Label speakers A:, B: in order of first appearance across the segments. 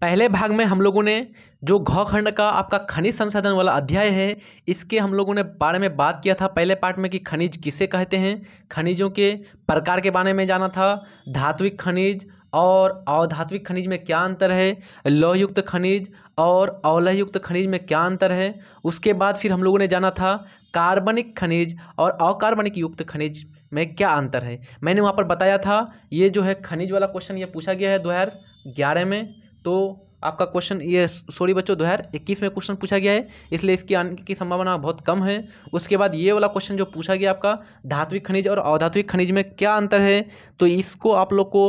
A: पहले भाग में हम लोगों ने जो घ खंड का आपका खनिज संसाधन वाला अध्याय है इसके हम लोगों ने बारे में बात किया था पहले पार्ट में कि खनिज किसे कहते हैं खनिजों के प्रकार के बारे में जाना था धात्विक खनिज और अधात्विक खनिज में क्या अंतर है लौहयुक्त खनिज और अवलहयुक्त खनिज में क्या अंतर है उसके बाद फिर हम लोगों ने जाना था कार्बनिक खनिज और अकार्बनिक युक्त खनिज में क्या अंतर है मैंने वहाँ पर बताया था ये जो है खनिज वाला क्वेश्चन ये पूछा गया है दो में तो आपका क्वेश्चन ये सॉरी बच्चों दो हज़ार इक्कीस में क्वेश्चन पूछा गया है इसलिए इसकी आने की संभावना बहुत कम है उसके बाद ये वाला क्वेश्चन जो पूछा गया आपका धात्विक खनिज और अधात्विक खनिज में क्या अंतर है तो इसको आप लोग को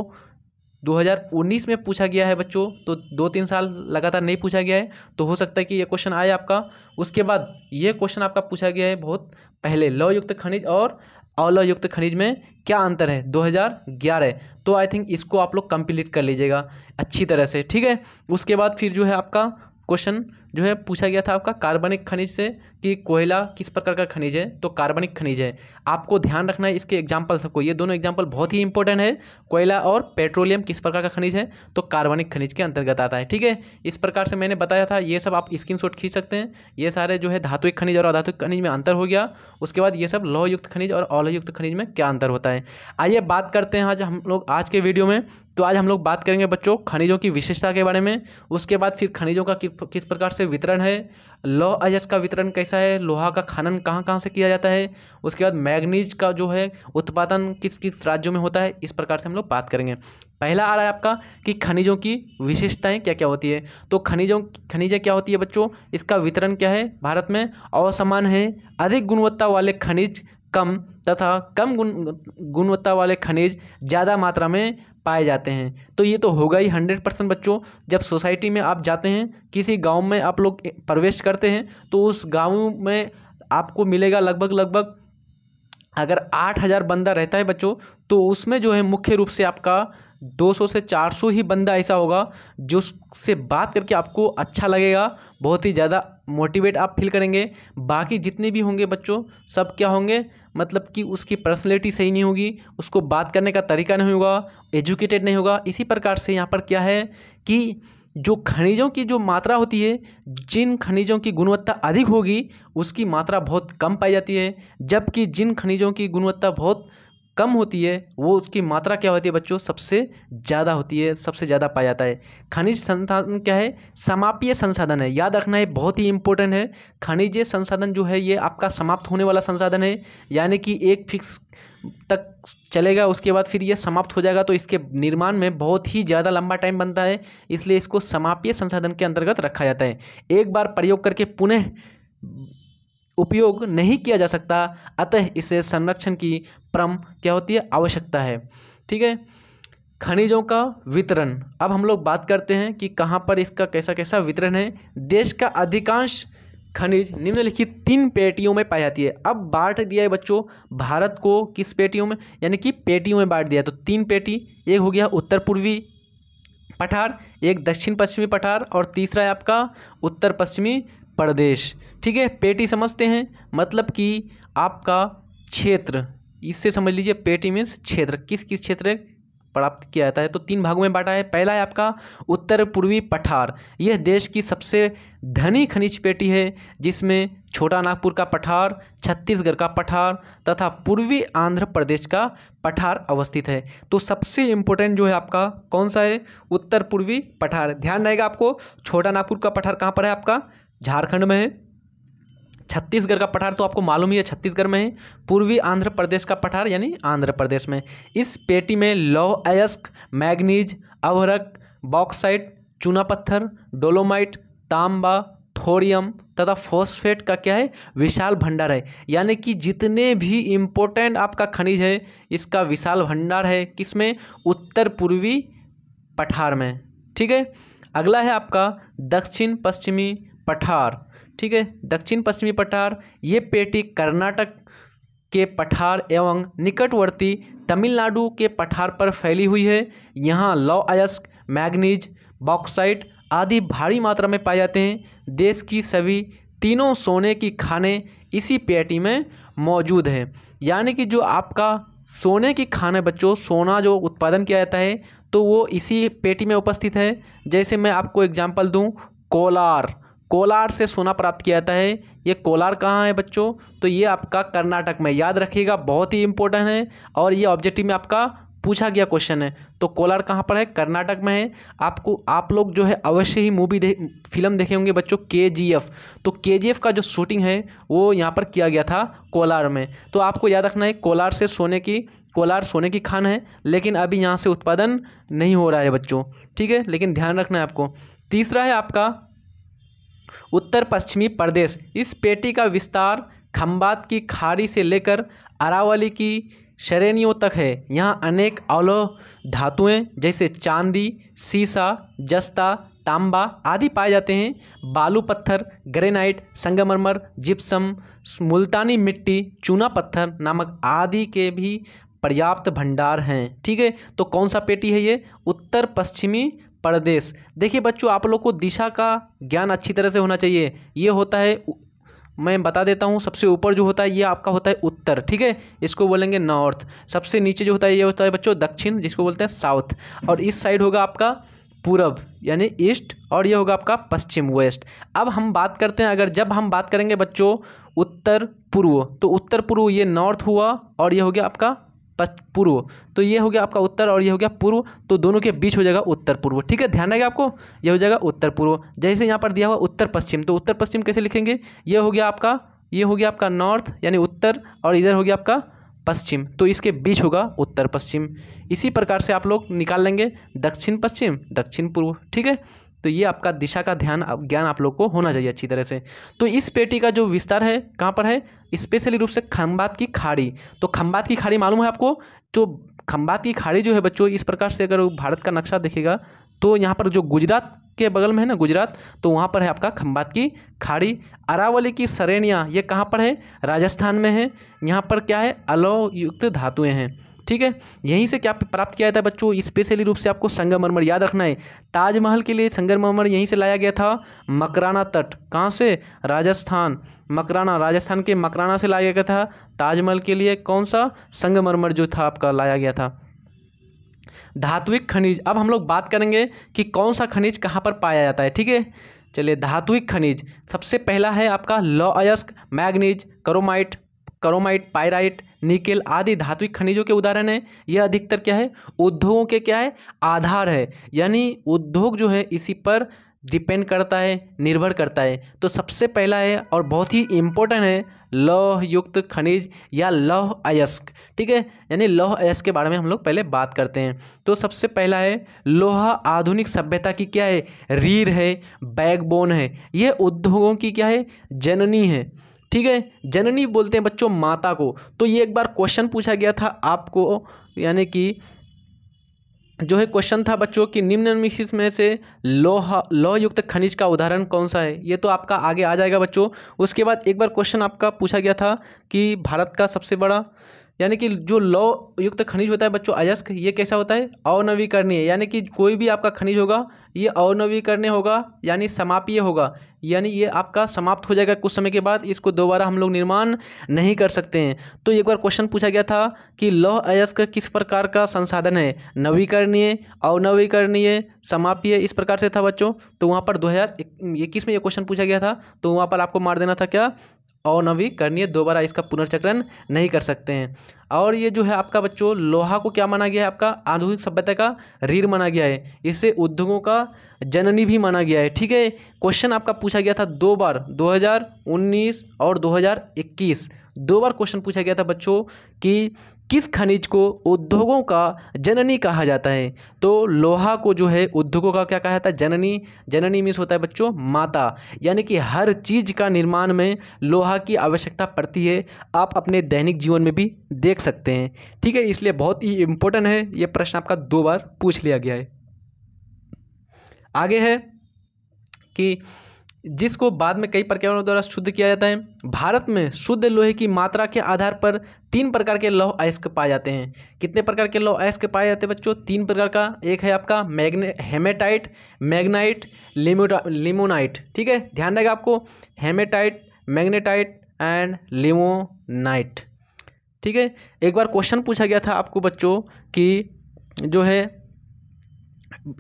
A: 2019 में पूछा गया है बच्चों तो दो तीन साल लगातार नहीं पूछा गया है तो हो सकता है कि ये क्वेश्चन आए आपका उसके बाद ये क्वेश्चन आपका पूछा गया है बहुत पहले लवयुक्त खनिज और अवलयुक्त खनिज में क्या अंतर है 2011 तो आई थिंक इसको आप लोग कंप्लीट कर लीजिएगा अच्छी तरह से ठीक है उसके बाद फिर जो है आपका क्वेश्चन जो है पूछा गया था आपका कार्बनिक खनिज से कि कोयला किस प्रकार का खनिज है तो कार्बनिक खनिज है आपको ध्यान रखना है इसके एग्जाम्पल सबको ये दोनों एग्जाम्पल बहुत ही इंपॉर्टेंट है कोयला और पेट्रोलियम किस प्रकार का खनिज है तो कार्बनिक खनिज के अंतर्गत आता है ठीक है इस प्रकार से मैंने बताया था ये सब आप स्क्रीन खींच सकते हैं ये सारे जो है धातुक खनिज और अधातुक खनिज में अंतर हो गया उसके बाद ये सब लौहयुक्त खनिज और अलोयुक्त खनिज में क्या अंतर होता है आइए बात करते हैं आज हम लोग आज के वीडियो में तो आज हम लोग बात करेंगे बच्चों खनिजों की विशेषता के बारे में उसके बाद फिर खनिजों का किस प्रकार से वितरण है लौह अयस का वितरण कैसा है लोहा का खनन कहाँ कहाँ से किया जाता है उसके बाद मैग्नीज का जो है उत्पादन किस किस राज्यों में होता है इस प्रकार से हम लोग बात करेंगे पहला आ रहा है आपका कि खनिजों की विशेषताएं क्या क्या होती है तो खनिजों खनिजें क्या होती है बच्चों इसका वितरण क्या है भारत में असमान है अधिक गुणवत्ता वाले खनिज कम तथा कम गुण गुणवत्ता वाले खनिज ज़्यादा मात्रा में पाए जाते हैं तो ये तो होगा ही हंड्रेड परसेंट बच्चों जब सोसाइटी में आप जाते हैं किसी गांव में आप लोग प्रवेश करते हैं तो उस गांव में आपको मिलेगा लगभग लगभग अगर आठ हज़ार बंदा रहता है बच्चों तो उसमें जो है मुख्य रूप से आपका दो सौ से चार सौ ही बंदा ऐसा होगा जो से बात करके आपको अच्छा लगेगा बहुत ही ज़्यादा मोटिवेट आप फील करेंगे बाकी जितने भी होंगे बच्चों सब क्या होंगे मतलब कि उसकी पर्सनैलिटी सही नहीं होगी उसको बात करने का तरीका नहीं होगा एजुकेटेड नहीं होगा इसी प्रकार से यहाँ पर क्या है कि जो खनिजों की जो मात्रा होती है जिन खनिजों की गुणवत्ता अधिक होगी उसकी मात्रा बहुत कम पाई जाती है जबकि जिन खनिजों की गुणवत्ता बहुत कम होती है वो उसकी मात्रा क्या होती है बच्चों सबसे ज़्यादा होती है सबसे ज़्यादा पाया जाता है खनिज संसाधन क्या है समापीय संसाधन है याद रखना है बहुत ही इंपॉर्टेंट है खनिज संसाधन जो है ये आपका समाप्त होने वाला संसाधन है यानी कि एक फिक्स तक चलेगा उसके बाद फिर ये समाप्त हो जाएगा तो इसके निर्माण में बहुत ही ज़्यादा लंबा टाइम बनता है इसलिए इसको समापीय संसाधन के अंतर्गत रखा जाता है एक बार प्रयोग करके पुनः उपयोग नहीं किया जा सकता अतः इसे संरक्षण की परम क्या होती है आवश्यकता है ठीक है खनिजों का वितरण अब हम लोग बात करते हैं कि कहाँ पर इसका कैसा कैसा वितरण है देश का अधिकांश खनिज निम्नलिखित तीन पेटियों में पाई जाती है अब बांट दिया है बच्चों भारत को किस पेटियों में यानी कि पेटियों में बांट दिया तो तीन पेटी एक हो गया उत्तर पूर्वी पठार एक दक्षिण पश्चिमी पठार और तीसरा है आपका उत्तर पश्चिमी प्रदेश ठीक है पेटी समझते हैं मतलब कि आपका क्षेत्र इससे समझ लीजिए पेटी मीन्स क्षेत्र किस किस क्षेत्र प्राप्त किया जाता है तो तीन भागों में बांटा है पहला है आपका उत्तर पूर्वी पठार यह देश की सबसे धनी खनिज पेटी है जिसमें छोटा नागपुर का पठार छत्तीसगढ़ का पठार तथा पूर्वी आंध्र प्रदेश का पठार अवस्थित है तो सबसे इंपॉर्टेंट जो है आपका कौन सा है उत्तर पूर्वी पठार ध्यान रहेगा आपको छोटा नागपुर का पठार कहाँ पर है आपका झारखंड में है छत्तीसगढ़ का पठार तो आपको मालूम ही है छत्तीसगढ़ में है पूर्वी आंध्र प्रदेश का पठार यानी आंध्र प्रदेश में इस पेटी में लौह अयस्क मैग्नीज अवरक बॉक्साइट चूना पत्थर डोलोमाइट तांबा थोरियम तथा फॉस्फेट का क्या है विशाल भंडार है यानी कि जितने भी इम्पोर्टेंट आपका खनिज है इसका विशाल भंडार है किसमें उत्तर पूर्वी पठार में ठीक है अगला है आपका दक्षिण पश्चिमी पठार ठीक है दक्षिण पश्चिमी पठार ये पेटी कर्नाटक के पठार एवं निकटवर्ती तमिलनाडु के पठार पर फैली हुई है यहाँ लौ अयस्क मैग्नीज बॉक्साइट आदि भारी मात्रा में पाए जाते हैं देश की सभी तीनों सोने की खाने इसी पेटी में मौजूद हैं यानी कि जो आपका सोने की खाने बच्चों सोना जो उत्पादन किया जाता है तो वो इसी पेटी में उपस्थित है जैसे मैं आपको एग्जाम्पल दूँ कोलार कोलार से सोना प्राप्त किया जाता है ये कोलार कहाँ है बच्चों तो ये आपका कर्नाटक में याद रखिएगा बहुत ही इंपॉर्टेंट है और ये ऑब्जेक्टिव में आपका पूछा गया क्वेश्चन है तो कोलार कहाँ पर है कर्नाटक में है आपको आप लोग जो है अवश्य ही मूवी दे फिल्म देखे होंगे बच्चों के जी एफ तो के जी एफ का जो शूटिंग है वो यहाँ पर किया गया था कोलार में तो आपको याद रखना है कोलार से सोने की कोलार सोने की खान है लेकिन अभी यहाँ से उत्पादन नहीं हो रहा है बच्चों ठीक है लेकिन ध्यान रखना है आपको तीसरा है आपका उत्तर पश्चिमी प्रदेश इस पेटी का विस्तार खम्बात की खाड़ी से लेकर अरावली की श्रेणियों तक है यहाँ अनेक अवलोह धातुएं जैसे चांदी सीसा जस्ता तांबा आदि पाए जाते हैं बालू पत्थर ग्रेनाइट संगमरमर जिप्सम मुल्तानी मिट्टी चूना पत्थर नामक आदि के भी पर्याप्त भंडार हैं ठीक है तो कौन सा पेटी है ये उत्तर पश्चिमी प्रदेश देखिए बच्चों आप लोग को दिशा का ज्ञान अच्छी तरह से होना चाहिए ये होता है मैं बता देता हूँ सबसे ऊपर जो होता है ये आपका होता है उत्तर ठीक है इसको बोलेंगे नॉर्थ सबसे नीचे जो होता है ये होता है बच्चों दक्षिण जिसको बोलते हैं साउथ और इस साइड होगा आपका पूरब यानी ईस्ट और ये होगा आपका पश्चिम वेस्ट अब हम बात करते हैं अगर जब हम बात करेंगे बच्चों उत्तर पूर्व तो उत्तर पूर्व ये नॉर्थ हुआ और ये हो गया आपका पूर्व तो ये हो गया आपका उत्तर और ये हो गया पूर्व तो दोनों के बीच हो जाएगा उत्तर पूर्व ठीक है ध्यान रहेगा आपको ये हो जाएगा उत्तर पूर्व जैसे यहाँ पर दिया हुआ उत्तर पश्चिम तो उत्तर पश्चिम कैसे लिखेंगे ये हो गया आपका ये हो गया आपका नॉर्थ यानी उत्तर और इधर हो गया आपका पश्चिम तो इसके बीच होगा उत्तर पश्चिम इसी प्रकार से आप लोग निकाल लेंगे दक्षिण पश्चिम दक्षिण पूर्व ठीक है तो ये आपका दिशा का ध्यान ज्ञान आप लोग को होना चाहिए अच्छी तरह से तो इस पेटी का जो विस्तार है कहाँ पर है स्पेशली रूप से खम्बात की खाड़ी तो खम्बात की खाड़ी मालूम है आपको तो खम्बात की खाड़ी जो है बच्चों इस प्रकार से अगर भारत का नक्शा देखेगा तो यहाँ पर जो गुजरात के बगल में है ना गुजरात तो वहाँ पर है आपका खम्बात की खाड़ी अरावली की सरेनिया ये कहाँ पर है राजस्थान में है यहाँ पर क्या है अलोयुक्त धातुएँ हैं ठीक है यहीं से क्या प्राप्त किया जाता है बच्चों स्पेशली रूप से आपको संगमरमर याद रखना है ताजमहल के लिए संगमरमर यहीं से लाया गया था मकराना तट कहाँ से राजस्थान मकराना राजस्थान के मकराना से लाया गया था ताजमहल के लिए कौन सा संगमरमर जो था आपका लाया गया था धात्विक खनिज अब हम लोग बात करेंगे कि कौन सा खनिज कहाँ पर पाया जाता है ठीक है चलिए धात्विक खनिज सबसे पहला है आपका लॉ अयस्क manganese chromite chromite pyrite nickel आदि धात्विक खनिजों के उदाहरण हैं यह अधिकतर क्या है उद्योगों के क्या है आधार है यानी उद्योग जो है इसी पर डिपेंड करता है निर्भर करता है तो सबसे पहला है और बहुत ही इम्पोर्टेंट है लौह युक्त खनिज या लौह अयस्क ठीक है यानी लौह अयस्क के बारे में हम लोग पहले बात करते हैं तो सबसे पहला है लोहा आधुनिक सभ्यता की क्या है रीढ़ है बैकबोन है यह उद्योगों की क्या है जननी है ठीक है जननी बोलते हैं बच्चों माता को तो ये एक बार क्वेश्चन पूछा गया था आपको यानी कि जो है क्वेश्चन था बच्चों कि निम्नलिखित में से लोह लौहयुक्त खनिज का उदाहरण कौन सा है ये तो आपका आगे आ जाएगा बच्चों उसके बाद एक बार क्वेश्चन आपका पूछा गया था कि भारत का सबसे बड़ा यानी कि जो लौ युक्त खनिज होता है बच्चों अयस्क ये कैसा होता है अनवीकरणीय यानी कि कोई भी आपका खनिज होगा ये अवनवीकरणीय होगा यानी समापीय होगा यानी ये आपका समाप्त हो जाएगा कुछ समय के बाद इसको दोबारा हम लोग निर्माण नहीं कर सकते हैं तो एक बार क्वेश्चन पूछा गया था कि लौह अयस्क किस प्रकार का संसाधन है नवीकरणीय अवनवीकरणीय समापीय इस प्रकार से था बच्चों तो वहाँ पर दो हज़ार इक्कीस में ये क्वेश्चन पूछा गया था तो वहाँ पर आपको मार देना था क्या भी करनी है दोबारा इसका पुनर्चक्रण नहीं कर सकते हैं और ये जो है आपका बच्चों लोहा को क्या माना गया है आपका आधुनिक सभ्यता का रीढ़ माना गया है इससे उद्योगों का जननी भी माना गया है ठीक है क्वेश्चन आपका पूछा गया था दो बार 2019 और 2021 दो बार क्वेश्चन पूछा गया था बच्चों कि किस खनिज को उद्योगों का जननी कहा जाता है तो लोहा को जो है उद्योगों का क्या कहा जाता है जननी जननी मीन्स होता है बच्चों माता यानी कि हर चीज़ का निर्माण में लोहा की आवश्यकता पड़ती है आप अपने दैनिक जीवन में भी देख सकते हैं ठीक है इसलिए बहुत ही इम्पोर्टेंट है ये प्रश्न आपका दो बार पूछ लिया गया है आगे है कि जिसको बाद में कई प्रक्रियाओं द्वारा शुद्ध किया जाता है भारत में शुद्ध लोहे की मात्रा के आधार पर तीन प्रकार के लौह अयस्क पाए जाते हैं कितने प्रकार के लौह अयस्क पाए जाते हैं बच्चों तीन प्रकार का एक है आपका मैग्ने हेमेटाइट मैग्नाइट लिमोटा लिमोनाइट ठीक है ध्यान रहेगा आपको हेमेटाइट मैग्नेटाइट एंड लिमोनाइट ठीक है एक बार क्वेश्चन पूछा गया था आपको बच्चों की जो है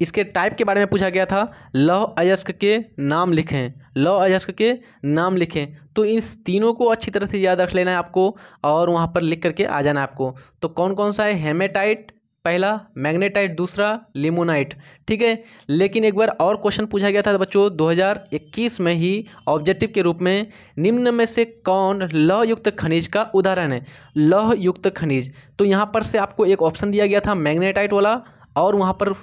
A: इसके टाइप के बारे में पूछा गया था लौह अयस्क के नाम लिखें लौह अयस्क के नाम लिखें तो इन तीनों को अच्छी तरह से याद रख लेना है आपको और वहाँ पर लिख करके आ जाना है आपको तो कौन कौन सा है हेमेटाइट पहला मैग्नेटाइट दूसरा लिमोनाइट ठीक है लेकिन एक बार और क्वेश्चन पूछा गया था बच्चों 2021 में ही ऑब्जेक्टिव के रूप में निम्न में से कौन लौह युक्त खनिज का उदाहरण है लौह युक्त खनिज तो यहाँ पर से आपको एक ऑप्शन दिया गया था मैग्नेटाइट वाला और वहाँ पर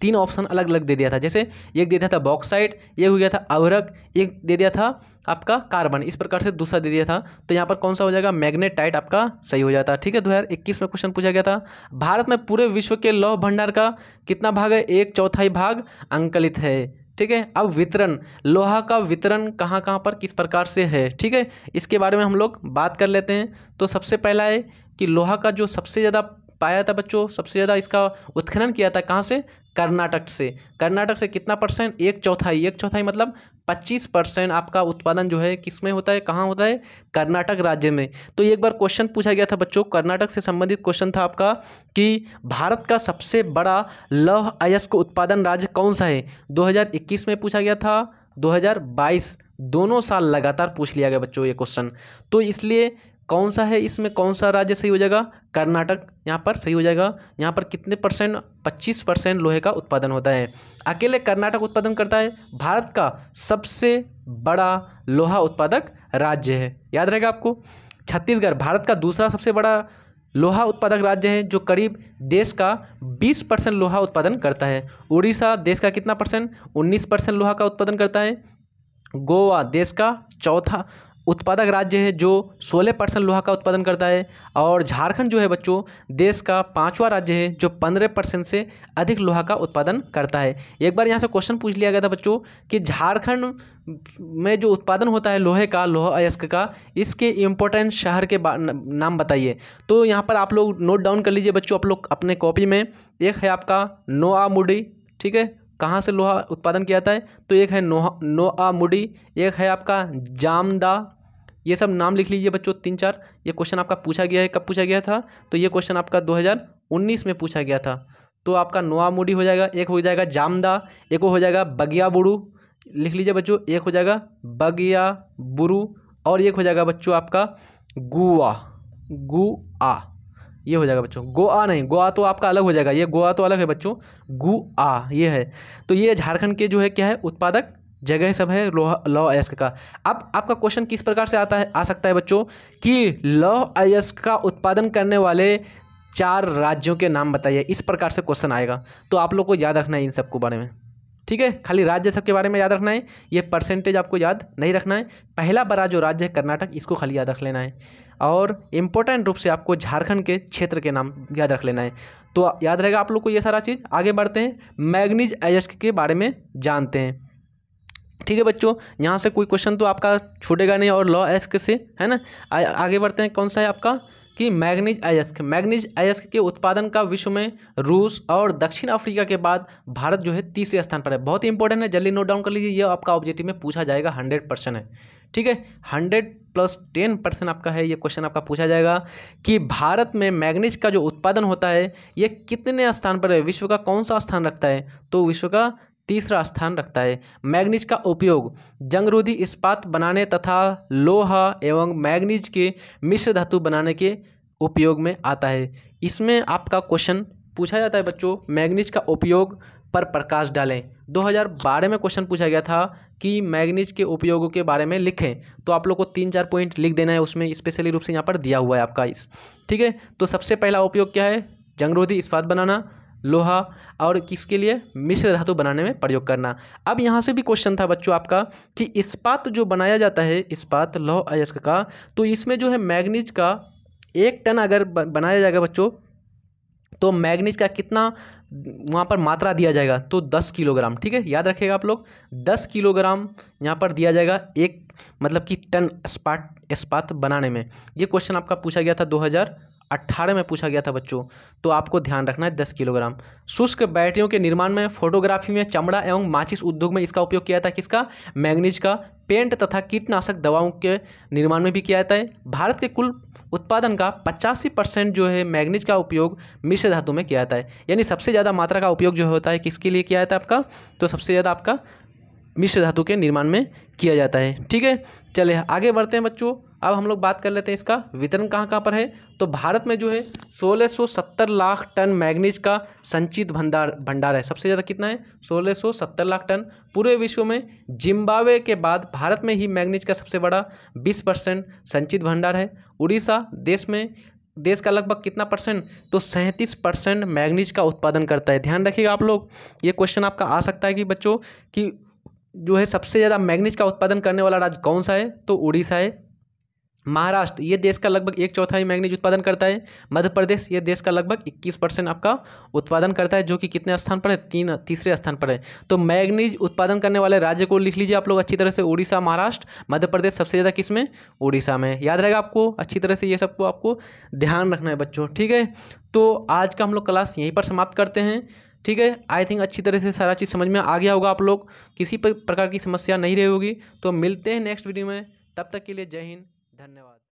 A: तीन ऑप्शन अलग अलग दे दिया था जैसे एक दे दिया था बॉक्साइट एक हो गया था अवरक एक दे दिया था आपका कार्बन इस प्रकार से दूसरा दे दिया था तो यहाँ पर कौन सा हो जाएगा मैग्नेटाइट आपका सही हो जाता है ठीक है दो तो हज़ार इक्कीस में क्वेश्चन पूछा गया था भारत में पूरे विश्व के लौह भंडार का कितना भाग है एक चौथाई भाग अंकलित है ठीक है अब वितरण लोहा का वितरण कहाँ कहाँ पर किस प्रकार से है ठीक है इसके बारे में हम लोग बात कर लेते हैं तो सबसे पहला है कि लोहा का जो सबसे ज़्यादा पाया था बच्चों सबसे ज़्यादा इसका उत्खनन किया था कहाँ से कर्नाटक से कर्नाटक से कितना परसेंट एक चौथाई एक चौथाई मतलब पच्चीस परसेंट आपका उत्पादन जो है किस में होता है कहाँ होता है कर्नाटक राज्य में तो एक बार क्वेश्चन पूछा गया था बच्चों कर्नाटक से संबंधित क्वेश्चन था आपका कि भारत का सबसे बड़ा लौह अयस्क उत्पादन राज्य कौन सा है दो में पूछा गया था दो दोनों साल लगातार पूछ लिया गया बच्चों ये क्वेश्चन तो इसलिए कौन सा है इसमें कौन सा राज्य सही हो जाएगा कर्नाटक यहाँ पर सही हो जाएगा यहाँ पर कितने परसेंट 25 परसेंट लोहे का उत्पादन होता है अकेले कर्नाटक उत्पादन करता है भारत का सबसे बड़ा लोहा उत्पादक राज्य है याद रहेगा आपको छत्तीसगढ़ भारत का दूसरा सबसे बड़ा लोहा उत्पादक राज्य है जो करीब देश का 20 परसेंट लोहा उत्पादन करता है उड़ीसा देश का कितना परसेंट 19 परसेंट लोहा का उत्पादन करता है गोवा देश का चौथा उत्पादक राज्य है जो 16 परसेंट लोहा का उत्पादन करता है और झारखंड जो है बच्चों देश का पाँचवा राज्य है जो 15 परसेंट से अधिक लोहा का उत्पादन करता है एक बार यहाँ से क्वेश्चन पूछ लिया गया था बच्चों कि झारखंड में जो उत्पादन होता है लोहे का लोहा अयस्क का इसके इम्पोर्टेंट शहर के नाम बताइए तो यहाँ पर आप लोग नोट डाउन कर लीजिए बच्चों आप लोग अपने कॉपी में एक है आपका नोआमुडी ठीक है कहाँ से लोहा उत्पादन किया जाता है तो एक है नोहा मुडी एक है आपका जामदा ये सब नाम लिख लीजिए बच्चों तीन चार ये क्वेश्चन आपका पूछा गया है कब पूछा गया था तो ये क्वेश्चन आपका 2019 में पूछा गया था तो आपका नोआ मूडी हो जाएगा एक हो जाएगा जामदा एक हो जाएगा बगिया बुरु लिख लीजिए बच्चों एक हो जाएगा बगिया बुरु और एक हो जाएगा बच्चों आपका गुआ गुआ ये हो जाएगा बच्चों गोआ नहीं गोआ तो आपका अलग हो जाएगा ये गोआ तो अलग है बच्चों गुआ ये है तो ये झारखंड के जो है क्या है उत्पादक जगह सब है लोह लौ अयस्क का अब आपका क्वेश्चन किस प्रकार से आता है आ सकता है बच्चों कि लौह अयस्क का उत्पादन करने वाले चार राज्यों के नाम बताइए इस प्रकार से क्वेश्चन आएगा तो आप लोग को याद रखना है इन सबको बारे में ठीक है खाली राज्य सबके बारे में याद रखना है ये परसेंटेज आपको याद नहीं रखना है पहला बड़ा जो राज्य है कर्नाटक इसको खाली याद रख लेना है और इम्पोर्टेंट रूप से आपको झारखंड के क्षेत्र के नाम याद रख लेना है तो याद रहेगा आप लोग को ये सारा चीज़ आगे बढ़ते हैं मैग्नीज अयस्क के बारे में जानते हैं ठीक है बच्चों यहाँ से कोई क्वेश्चन तो आपका छूटेगा नहीं और लॉ एस्क से है ना आ, आगे बढ़ते हैं कौन सा है आपका कि मैग्नीज अयस्क मैग्नीज अयस्क के उत्पादन का विश्व में रूस और दक्षिण अफ्रीका के बाद भारत जो है तीसरे स्थान पर है बहुत ही इंपॉर्टेंट है जल्दी नोट डाउन कर लीजिए यह आपका ऑब्जेक्टिव में पूछा जाएगा हंड्रेड परसेंट है ठीक है हंड्रेड प्लस टेन परसेंट आपका है ये क्वेश्चन आपका पूछा जाएगा कि भारत में मैग्नीज का जो उत्पादन होता है ये कितने स्थान पर है विश्व का कौन सा स्थान रखता है तो विश्व का तीसरा स्थान रखता है मैग्नीज का उपयोग जंगरोधी इस्पात बनाने तथा लोहा एवं मैग्नीज के मिश्र धातु बनाने के उपयोग में आता है इसमें आपका क्वेश्चन पूछा जाता है बच्चों मैग्नीज का उपयोग पर प्रकाश डालें 2012 में क्वेश्चन पूछा गया था कि मैग्नीज के उपयोगों के बारे में लिखें तो आप लोग को तीन चार पॉइंट लिख देना है उसमें स्पेशली रूप से यहाँ पर दिया हुआ है आपका इस ठीक है तो सबसे पहला उपयोग क्या है जंगरोधी इस्पात बनाना लोहा और किसके लिए मिश्र धातु बनाने में प्रयोग करना अब यहाँ से भी क्वेश्चन था बच्चों आपका कि इस्पात जो बनाया जाता है इस्पात लौह अयस्क का तो इसमें जो है मैग्नीज का एक टन अगर बनाया जाएगा बच्चों तो मैग्नीज का कितना वहाँ पर मात्रा दिया जाएगा तो दस किलोग्राम ठीक है याद रखिएगा आप लोग दस किलोग्राम यहाँ पर दिया जाएगा एक मतलब कि टन इस्पात इस्पात बनाने में ये क्वेश्चन आपका पूछा गया था दो हज़ार अट्ठारह में पूछा गया था बच्चों तो आपको ध्यान रखना है दस किलोग्राम शुष्क बैटरियों के निर्माण में फोटोग्राफी में चमड़ा एवं माचिस उद्योग में इसका उपयोग किया था किसका मैग्नीज का पेंट तथा कीटनाशक दवाओं के निर्माण में भी किया जाता है भारत के कुल उत्पादन का पचासी परसेंट जो है मैग्नीज का उपयोग मिश्र धातु में किया जाता है यानी सबसे ज़्यादा मात्रा का उपयोग जो होता है किसके लिए किया जाता है आपका तो सबसे ज़्यादा आपका मिश्र धातु के निर्माण में किया जाता है ठीक है चले आगे बढ़ते हैं बच्चों अब हम लोग बात कर लेते हैं इसका वितरण कहाँ कहाँ पर है तो भारत में जो है 1670 लाख टन मैग्नीज का संचित भंडार भंडार है सबसे ज़्यादा कितना है 1670 लाख टन पूरे विश्व में जिम्बाब्वे के बाद भारत में ही मैग्नीज का सबसे बड़ा 20 परसेंट संचित भंडार है उड़ीसा देश में देश का लगभग कितना परसेंट तो सैंतीस परसेंट मैग्नीज का उत्पादन करता है ध्यान रखिएगा आप लोग ये क्वेश्चन आपका आ सकता है कि बच्चों कि जो है सबसे ज़्यादा मैग्नीज का उत्पादन करने वाला राज्य कौन सा है तो उड़ीसा है महाराष्ट्र ये देश का लगभग एक चौथाई मैग्नीज उत्पादन करता है मध्य प्रदेश ये देश का लगभग 21 परसेंट आपका उत्पादन करता है जो कि कितने स्थान पर है तीन तीसरे स्थान पर है तो मैगनीज उत्पादन करने वाले राज्य को लिख लीजिए आप लोग अच्छी तरह से उड़ीसा महाराष्ट्र मध्य प्रदेश सबसे ज़्यादा किस में उड़ीसा में याद रहेगा आपको अच्छी तरह से ये सबको आपको ध्यान रखना है बच्चों ठीक है तो आज का हम लोग क्लास यहीं पर समाप्त करते हैं ठीक है आई थिंक अच्छी तरह से सारा चीज़ समझ में आ गया होगा आप लोग किसी प्रकार की समस्या नहीं रही होगी तो मिलते हैं नेक्स्ट वीडियो में तब तक के लिए जय हिंद धन्यवाद